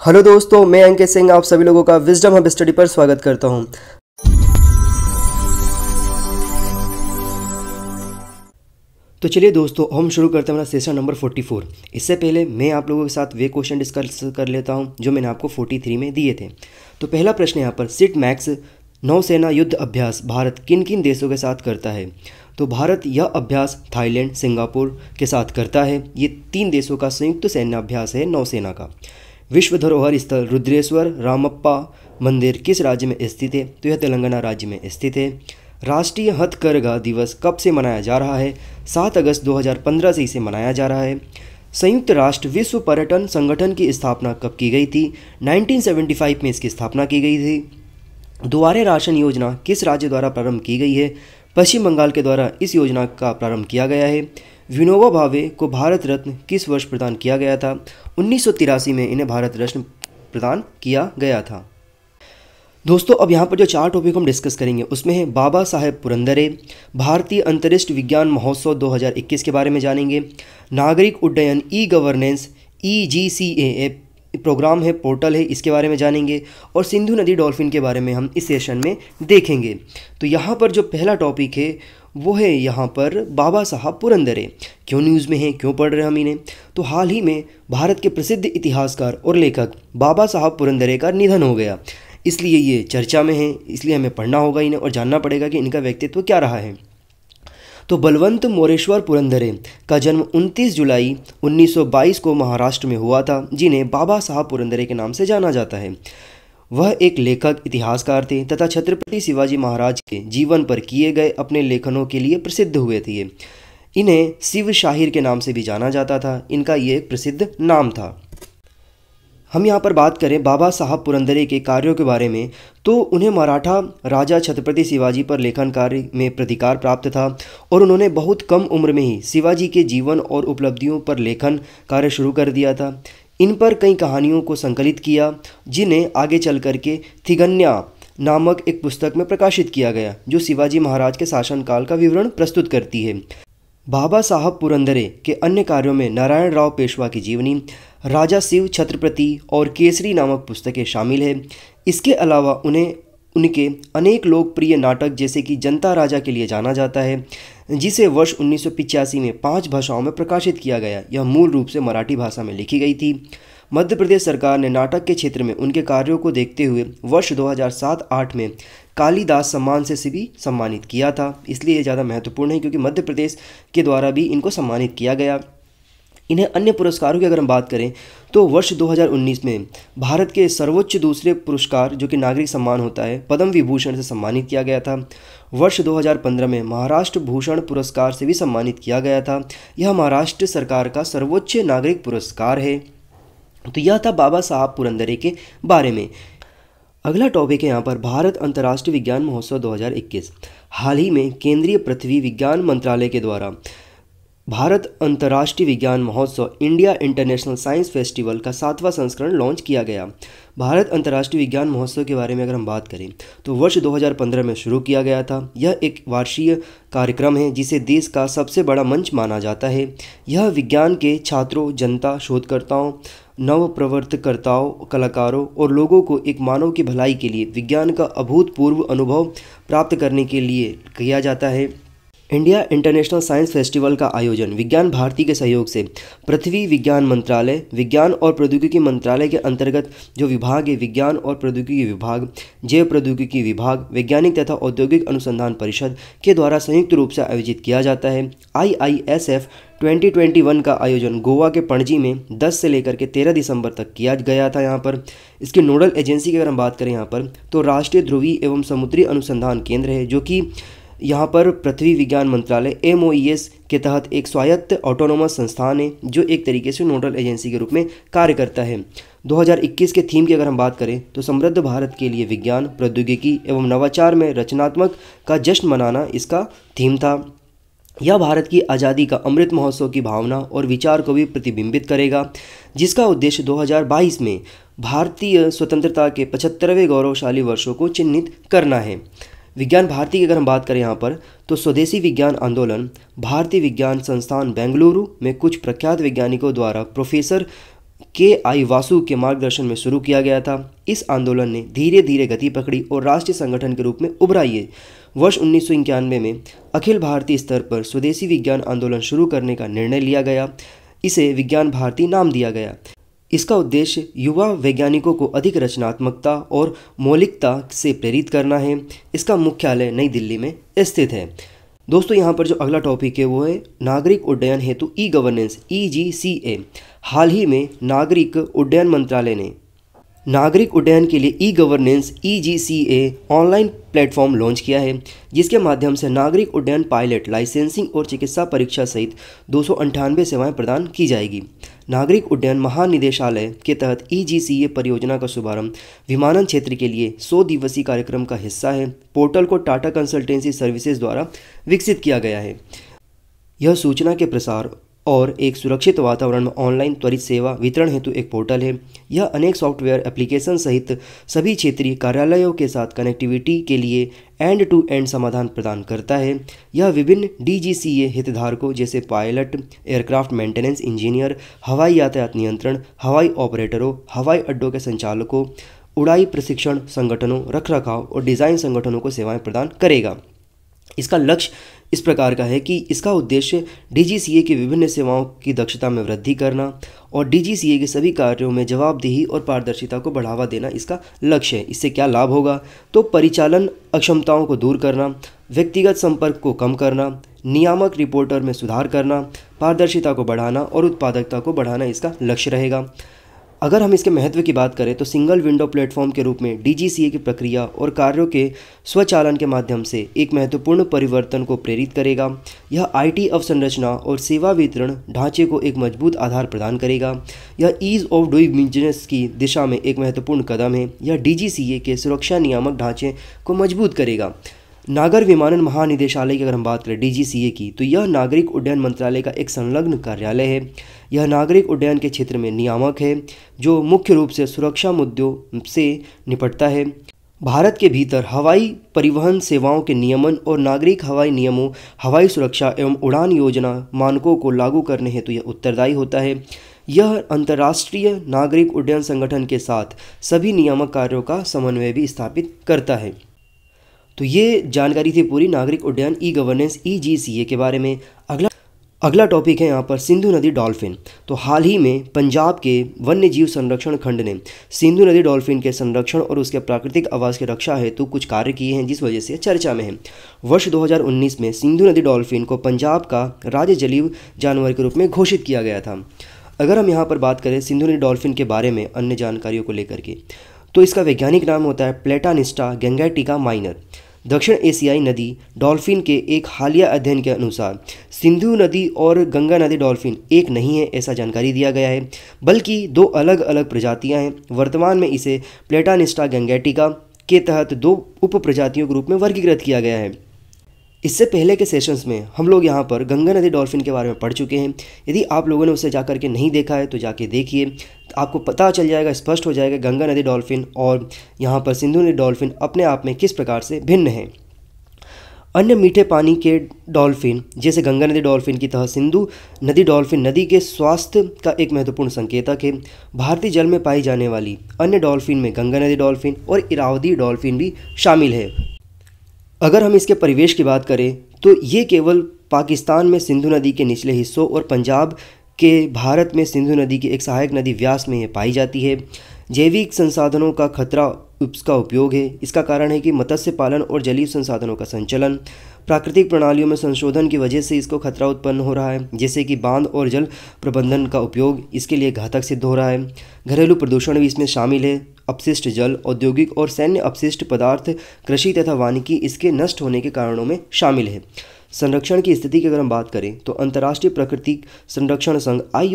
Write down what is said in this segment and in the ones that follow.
hello दोस्तों मैं अंकित सिंह आप सभी लोगों का विजडम हब स्टडी पर स्वागत करता हूं तो चलिए दोस्तों हम शुरू करते हैं अपना सेशन नंबर 44 इससे पहले मैं आप लोगों के साथ वे क्वेश्चन डिस्कस कर लेता हूं जो मैंने आपको 43 में दिए थे तो पहला प्रश्न यहाँ पर सिट मैक्स नौसेना युद्ध अभ्यास भारत किन किन देशों के साथ करता है तो भारत यह अभ्यास थाईलैंड सिंगापुर के साथ करता है ये तीन देशों का संयुक्त सैन्य अभ्यास है नौसेना का विश्व धरोहर स्थल रुद्रेश्वर रामप्पा मंदिर किस राज्य में स्थित है तो यह तेलंगाना राज्य में स्थित है राष्ट्रीय हथकरघा दिवस कब से मनाया जा रहा है सात अगस्त 2015 से इसे मनाया जा रहा है संयुक्त राष्ट्र विश्व पर्यटन संगठन की स्थापना कब की गई थी 1975 में इसकी स्थापना की गई थी दोबारे राशन योजना किस राज्य द्वारा प्रारंभ की गई है पश्चिम बंगाल के द्वारा इस योजना का प्रारंभ किया गया है विनोबा भावे को भारत रत्न किस वर्ष प्रदान किया गया था उन्नीस में इन्हें भारत रत्न प्रदान किया गया था दोस्तों अब यहाँ पर जो चार टॉपिक हम डिस्कस करेंगे उसमें है बाबा साहेब पुरंदरे भारतीय अंतरिक्ष विज्ञान महोत्सव 2021 के बारे में जानेंगे नागरिक उड्डयन e governance E G C A programme है पोर्टल है इसके बारे में जानेंगे और सिंधु नदी डॉल्फिन के बारे में हम इस सेशन में देखेंगे तो यहाँ पर जो पहला टॉपिक है वो है यहाँ पर बाबा साहब पुरंदरे क्यों न्यूज़ में है क्यों पढ़ रहे हम इन्हें तो हाल ही में भारत के प्रसिद्ध इतिहासकार और लेखक बाबा साहब पुरंदरे का निधन हो गया इसलिए ये चर्चा में है इसलिए हमें पढ़ना होगा इन्हें और जानना पड़ेगा कि इनका व्यक्तित्व क्या रहा है तो बलवंत मोरेश्वर पुरंदरे का जन्म 29 जुलाई 1922 को महाराष्ट्र में हुआ था जिन्हें बाबा साहब पुरंदरे के नाम से जाना जाता है वह एक लेखक इतिहासकार थे तथा छत्रपति शिवाजी महाराज के जीवन पर किए गए अपने लेखनों के लिए प्रसिद्ध हुए थे इन्हें शिव शाहिर के नाम से भी जाना जाता था इनका ये एक प्रसिद्ध नाम था हम यहाँ पर बात करें बाबा साहब पुरंदरे के कार्यों के बारे में तो उन्हें मराठा राजा छत्रपति शिवाजी पर लेखन कार्य में प्रतिकार प्राप्त था और उन्होंने बहुत कम उम्र में ही शिवाजी के जीवन और उपलब्धियों पर लेखन कार्य शुरू कर दिया था इन पर कई कहानियों को संकलित किया जिन्हें आगे चल करके थिगन्या नामक एक पुस्तक में प्रकाशित किया गया जो शिवाजी महाराज के शासनकाल का विवरण प्रस्तुत करती है बाबा साहब पुरंदरे के अन्य कार्यों में नारायण राव पेशवा की जीवनी राजा शिव छत्रपति और केसरी नामक पुस्तकें शामिल हैं इसके अलावा उन्हें उनके अनेक लोकप्रिय नाटक जैसे कि जनता राजा के लिए जाना जाता है जिसे वर्ष उन्नीस में पाँच भाषाओं में प्रकाशित किया गया यह मूल रूप से मराठी भाषा में लिखी गई थी मध्य प्रदेश सरकार ने नाटक के क्षेत्र में उनके कार्यों को देखते हुए वर्ष 2007-8 में कालीदास सम्मान से भी सम्मानित किया था इसलिए ये ज़्यादा महत्वपूर्ण है क्योंकि मध्य प्रदेश के द्वारा भी इनको सम्मानित किया गया इन्हें अन्य पुरस्कारों की अगर हम बात करें तो वर्ष 2019 में भारत के सर्वोच्च दूसरे पुरस्कार जो कि नागरिक सम्मान होता है पद्म विभूषण से सम्मानित किया गया था वर्ष 2015 में महाराष्ट्र भूषण पुरस्कार से भी सम्मानित किया गया था यह महाराष्ट्र सरकार का सर्वोच्च नागरिक पुरस्कार है तो यह था बाबा साहब पुरंदरे के बारे में अगला टॉपिक है यहाँ पर भारत अंतर्राष्ट्रीय विज्ञान महोत्सव 2021 हाल ही में केंद्रीय पृथ्वी विज्ञान मंत्रालय के द्वारा भारत अंतर्राष्ट्रीय विज्ञान महोत्सव इंडिया इंटरनेशनल साइंस फेस्टिवल का सातवां संस्करण लॉन्च किया गया भारत अंतर्राष्ट्रीय विज्ञान महोत्सव के बारे में अगर हम बात करें तो वर्ष 2015 में शुरू किया गया था यह एक वार्षिक कार्यक्रम है जिसे देश का सबसे बड़ा मंच माना जाता है यह विज्ञान के छात्रों जनता शोधकर्ताओं नवप्रवर्तकर्ताओं कलाकारों और लोगों को एक मानव की भलाई के लिए विज्ञान का अभूतपूर्व अनुभव प्राप्त करने के लिए किया जाता है इंडिया इंटरनेशनल साइंस फेस्टिवल का आयोजन विज्ञान भारती के सहयोग से पृथ्वी विज्ञान मंत्रालय विज्ञान और प्रौद्योगिकी मंत्रालय के अंतर्गत जो विभाग है विज्ञान और प्रौद्योगिकी विभाग जैव प्रौद्योगिकी विभाग वैज्ञानिक तथा औद्योगिक अनुसंधान परिषद के द्वारा संयुक्त रूप से आयोजित किया जाता है आई आई एस एफ 2021 का आयोजन गोवा के पणजी में 10 से लेकर के 13 दिसंबर तक किया गया था यहाँ पर इसकी नोडल एजेंसी की अगर हम बात करें यहाँ पर तो राष्ट्रीय ध्रुवी एवं समुद्री अनुसंधान केंद्र है जो कि यहाँ पर पृथ्वी विज्ञान मंत्रालय एम e के तहत एक स्वायत्त ऑटोनोमस संस्थान है जो एक तरीके से नोडल एजेंसी के रूप में कार्य करता है 2021 के थीम की अगर हम बात करें तो समृद्ध भारत के लिए विज्ञान प्रौद्योगिकी एवं नवाचार में रचनात्मक का जश्न मनाना इसका थीम था यह भारत की आज़ादी का अमृत महोत्सव की भावना और विचार को भी प्रतिबिंबित करेगा जिसका उद्देश्य 2022 में भारतीय स्वतंत्रता के पचहत्तरवें गौरवशाली वर्षों को चिन्हित करना है विज्ञान भारती की अगर हम बात करें यहाँ पर तो स्वदेशी विज्ञान आंदोलन भारतीय विज्ञान संस्थान बेंगलुरु में कुछ प्रख्यात वैज्ञानिकों द्वारा प्रोफेसर के आई वासु के मार्गदर्शन में शुरू किया गया था इस आंदोलन ने धीरे धीरे गति पकड़ी और राष्ट्रीय संगठन के रूप में उभराइए वर्ष उन्नीस में अखिल भारतीय स्तर पर स्वदेशी विज्ञान आंदोलन शुरू करने का निर्णय लिया गया इसे विज्ञान भारती नाम दिया गया इसका उद्देश्य युवा वैज्ञानिकों को अधिक रचनात्मकता और मौलिकता से प्रेरित करना है इसका मुख्यालय नई दिल्ली में स्थित है दोस्तों यहाँ पर जो अगला टॉपिक है वो है नागरिक उड्डयन हेतु ई गवर्नेंस ई जी सी ए हाल ही में नागरिक उड्डयन मंत्रालय ने नागरिक उड्डयन के लिए e governance E G C A online platform launch किया है जिसके माध्यम से नागरिक उड्डयन पायलट लाइसेंसिंग और चिकित्सा परीक्षा सहित दो सेवाएं प्रदान की जाएगी नागरिक उड्डयन महानिदेशालय के तहत ई e परियोजना का शुभारंभ विमानन क्षेत्र के लिए 100 दिवसीय कार्यक्रम का हिस्सा है पोर्टल को टाटा कंसल्टेंसी सर्विसेज द्वारा विकसित किया गया है यह सूचना के प्रसार और एक सुरक्षित वातावरण में ऑनलाइन त्वरित सेवा वितरण हेतु एक पोर्टल है यह अनेक सॉफ्टवेयर एप्लीकेशन सहित सभी क्षेत्रीय कार्यालयों के साथ कनेक्टिविटी के लिए एंड टू एंड समाधान प्रदान करता है यह विभिन्न डीजीसीए हितधारकों जैसे पायलट एयरक्राफ्ट मेंटेनेंस इंजीनियर हवाई यातायात नियंत्रण हवाई ऑपरेटरों हवाई अड्डों के संचालकों उड़ाई प्रशिक्षण संगठनों रखरखाव और डिज़ाइन संगठनों को सेवाएं प्रदान करेगा इसका लक्ष्य इस प्रकार का है कि इसका उद्देश्य डीजीसीए की विभिन्न सेवाओं की दक्षता में वृद्धि करना और डीजीसीए के सभी कार्यों में जवाबदेही और पारदर्शिता को बढ़ावा देना इसका लक्ष्य है इससे क्या लाभ होगा तो परिचालन अक्षमताओं को दूर करना व्यक्तिगत संपर्क को कम करना नियामक रिपोर्टर में सुधार करना पारदर्शिता को बढ़ाना और उत्पादकता को बढ़ाना इसका लक्ष्य रहेगा अगर हम इसके महत्व की बात करें तो सिंगल विंडो प्लेटफॉर्म के रूप में डी की प्रक्रिया और कार्यों के स्वचालन के माध्यम से एक महत्वपूर्ण परिवर्तन को प्रेरित करेगा यह आईटी अवसंरचना और सेवा वितरण ढांचे को एक मजबूत आधार प्रदान करेगा यह ईज़ ऑफ डूइंग बिजनेस की दिशा में एक महत्वपूर्ण कदम है यह डी के सुरक्षा नियामक ढांचे को मजबूत करेगा नागर विमानन महानिदेशालय की अगर हम बात करें डी की तो यह नागरिक उड्डयन मंत्रालय का एक संलग्न कार्यालय है यह नागरिक उड्डयन के क्षेत्र में नियामक है जो मुख्य रूप से सुरक्षा मुद्दों से निपटता है भारत के भीतर हवाई परिवहन सेवाओं के नियमन और नागरिक हवाई नियमों हवाई सुरक्षा एवं उड़ान योजना मानकों को लागू करने हेतु तो यह उत्तरदायी होता है यह अंतर्राष्ट्रीय नागरिक उड्डयन संगठन के साथ सभी नियामक कार्यों का समन्वय भी स्थापित करता है तो ये जानकारी थी पूरी नागरिक उड्डयन ई गवर्नेंस ई के बारे में अगला अगला टॉपिक है यहाँ पर सिंधु नदी डॉल्फिन तो हाल ही में पंजाब के वन्य जीव संरक्षण खंड ने सिंधु नदी डॉल्फिन के संरक्षण और उसके प्राकृतिक आवास की रक्षा हेतु कुछ कार्य किए हैं जिस वजह से चर्चा में है वर्ष 2019 में सिंधु नदी डॉल्फिन को पंजाब का राज्य जलीव जानवर के रूप में घोषित किया गया था अगर हम यहाँ पर बात करें सिंधु नदी डॉल्फिन के बारे में अन्य जानकारियों को लेकर के तो इसका वैज्ञानिक नाम होता है प्लेटानिस्टा गेंगेटिका माइनर दक्षिण एशियाई नदी डॉल्फिन के एक हालिया अध्ययन के अनुसार सिंधु नदी और गंगा नदी डॉल्फिन एक नहीं है ऐसा जानकारी दिया गया है बल्कि दो अलग अलग प्रजातियां हैं वर्तमान में इसे प्लेटानिस्टा गंगेटिका के तहत दो उप प्रजातियों के रूप में वर्गीकृत किया गया है इससे पहले के सेशंस में हम लोग यहाँ पर गंगा नदी डॉल्फिन के बारे में पढ़ चुके हैं यदि आप लोगों ने उसे जा करके नहीं देखा है तो जाके देखिए तो आपको पता चल जाएगा स्पष्ट हो जाएगा गंगा नदी डॉल्फिन और यहाँ पर सिंधु नदी डॉल्फिन अपने आप में किस प्रकार से भिन्न है अन्य मीठे पानी के डॉल्फिन जैसे गंगा नदी डॉल्फिन की तरह सिंधु नदी डॉल्फिन नदी के स्वास्थ्य का एक महत्वपूर्ण संकेतक है भारतीय जल में पाई जाने वाली अन्य डॉल्फिन में गंगा नदी डॉल्फिन और इरावदी डॉल्फिन भी शामिल है अगर हम इसके परिवेश की बात करें तो ये केवल पाकिस्तान में सिंधु नदी के निचले हिस्सों और पंजाब के भारत में सिंधु नदी की एक सहायक नदी व्यास में ये पाई जाती है जैविक संसाधनों का खतरा उसका उपयोग है इसका कारण है कि मत्स्य पालन और जलीय संसाधनों का संचलन प्राकृतिक प्रणालियों में संशोधन की वजह से इसको खतरा उत्पन्न हो रहा है जैसे कि बांध और जल प्रबंधन का उपयोग इसके लिए घातक सिद्ध हो रहा है घरेलू प्रदूषण भी इसमें शामिल है अपशिष्ट जल औद्योगिक और सैन्य अपशिष्ट पदार्थ कृषि तथा वानिकी इसके नष्ट होने के कारणों में शामिल है संरक्षण की स्थिति की अगर हम बात करें तो अंतर्राष्ट्रीय प्राकृतिक संरक्षण संघ आई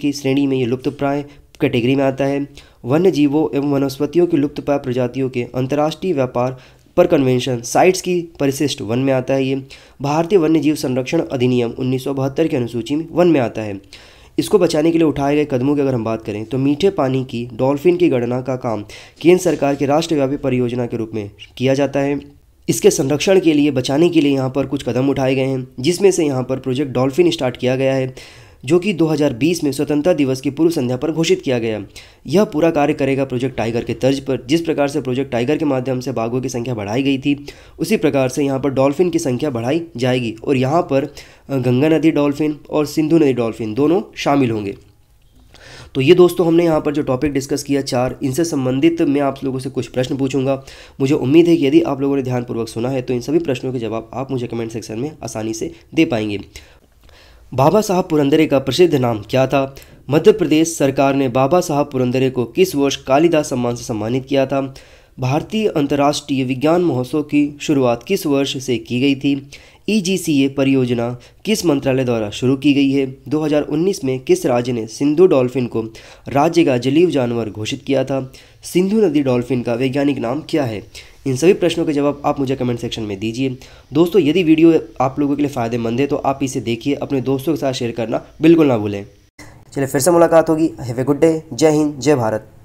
की श्रेणी में ये लुप्तप्राय कैटेगरी में आता है वन्य जीवों एवं वनस्पतियों की लुप्तप्राय प्रजातियों के अंतर्राष्ट्रीय व्यापार पर कन्वेंशन साइट्स की परिशिष्ट वन में आता है ये भारतीय वन्य जीव संरक्षण अधिनियम उन्नीस के अनुसूची में वन में आता है इसको बचाने के लिए उठाए गए कदमों की अगर हम बात करें तो मीठे पानी की डॉल्फिन की गणना का काम केंद्र सरकार के राष्ट्रव्यापी परियोजना के रूप में किया जाता है इसके संरक्षण के लिए बचाने के लिए यहाँ पर कुछ कदम उठाए गए हैं जिसमें से यहाँ पर प्रोजेक्ट डॉल्फिन स्टार्ट किया गया है जो कि 2020 में स्वतंत्रता दिवस की पूर्व संध्या पर घोषित किया गया यह पूरा कार्य करेगा प्रोजेक्ट टाइगर के तर्ज पर जिस प्रकार से प्रोजेक्ट टाइगर के माध्यम से बाघों की संख्या बढ़ाई गई थी उसी प्रकार से यहाँ पर डॉल्फिन की संख्या बढ़ाई जाएगी और यहाँ पर गंगा नदी डॉल्फिन और सिंधु नदी डॉल्फिन दोनों शामिल होंगे तो ये दोस्तों हमने यहाँ पर जो टॉपिक डिस्कस किया चार इनसे संबंधित मैं आप लोगों से कुछ प्रश्न पूछूंगा मुझे उम्मीद है कि यदि आप लोगों ने ध्यानपूर्वक सुना है तो इन सभी प्रश्नों के जवाब आप मुझे कमेंट सेक्शन में आसानी से दे पाएंगे बाबा साहब पुरंदरे का प्रसिद्ध नाम क्या था मध्य प्रदेश सरकार ने बाबा साहब पुरंदरे को किस वर्ष कालिदास सम्मान से सम्मानित किया था भारतीय अंतर्राष्ट्रीय विज्ञान महोत्सव की शुरुआत किस वर्ष से की गई थी ई e परियोजना किस मंत्रालय द्वारा शुरू की गई है 2019 में किस राज्य ने सिंधु डॉल्फिन को राज्य का जलीव जानवर घोषित किया था सिंधु नदी डॉल्फिन का वैज्ञानिक नाम क्या है इन सभी प्रश्नों के जवाब आप मुझे कमेंट सेक्शन में दीजिए दोस्तों यदि वीडियो आप लोगों के लिए फ़ायदेमंद है तो आप इसे देखिए अपने दोस्तों के साथ शेयर करना बिल्कुल ना भूलें चलिए फिर से मुलाकात होगी हैवे गुड डे जय हिंद जय भारत